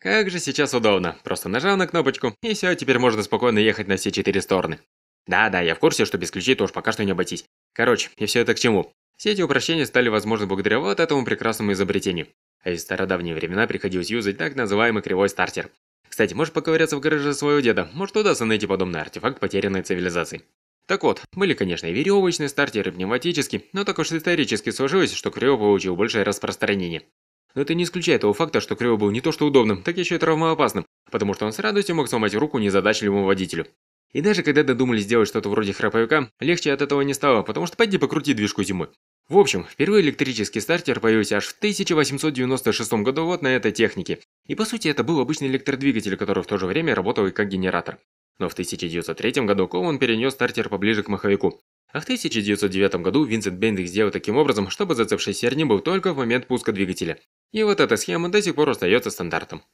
Как же сейчас удобно. Просто нажал на кнопочку, и все, теперь можно спокойно ехать на все четыре стороны. Да-да, я в курсе, что без ключей тоже пока что не обойтись. Короче, и все это к чему? Все эти упрощения стали возможны благодаря вот этому прекрасному изобретению. А из стародавние времена приходилось юзать так называемый кривой стартер. Кстати, можешь поковыряться в гараже своего деда, может удастся найти подобный артефакт потерянной цивилизации. Так вот, были, конечно, и веревочные стартеры, и пневматические, но так уж исторически сложилось, что криво получил большее распространение. Но это не исключает того факта, что Крио был не то что удобным, так еще и травмоопасным, потому что он с радостью мог сломать руку незадачливому водителю. И даже когда додумались сделать что-то вроде храповика, легче от этого не стало, потому что пойди покрути движку зимой. В общем, впервые электрический стартер появился аж в 1896 году вот на этой технике. И по сути это был обычный электродвигатель, который в то же время работал и как генератор. Но в 1903 году Коуман перенес стартер поближе к маховику. А в 1909 году Винсент Бендик сделал таким образом, чтобы зацепший серни был только в момент пуска двигателя. И вот эта схема до сих пор остается стандартом.